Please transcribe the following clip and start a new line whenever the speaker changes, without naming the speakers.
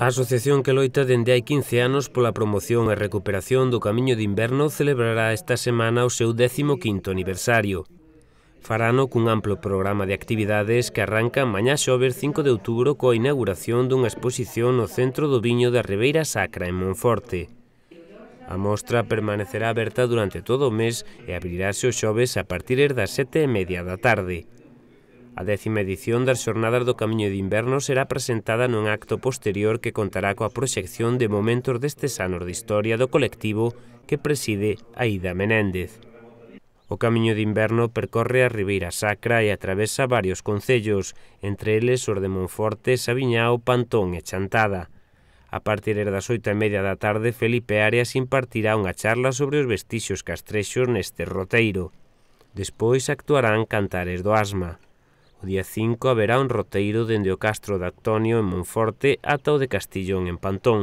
A
asociación que loita dende hai 15 anos pola promoción e recuperación do Camiño de Inverno celebrará esta semana o seu 15º aniversario. Farano cun amplo programa de actividades que arranca mañá xover 5 de outubro coa inauguración dunha exposición no Centro do Viño da Ribeira Sacra en Monforte. A mostra permanecerá aberta durante todo o mes e abrirase os xoves a partir das sete e media da tarde. A décima edición das Xornadas do Camiño de Inverno será presentada nun acto posterior que contará coa proxección de momentos destes anos de historia do colectivo que preside Aida Menéndez. O Camiño de Inverno percorre a Ribeira Sacra e atravesa varios concellos, entre eles os de Monforte, Sabiñao, Pantón e Chantada. A partir das oito e media da tarde, Felipe Arias impartirá unha charla sobre os vestixos castrexos neste roteiro. Despois actuarán cantares do asma. O día 5 haberá un roteiro dende o Castro de Actonio en Monforte ata o de Castillón en Pantón.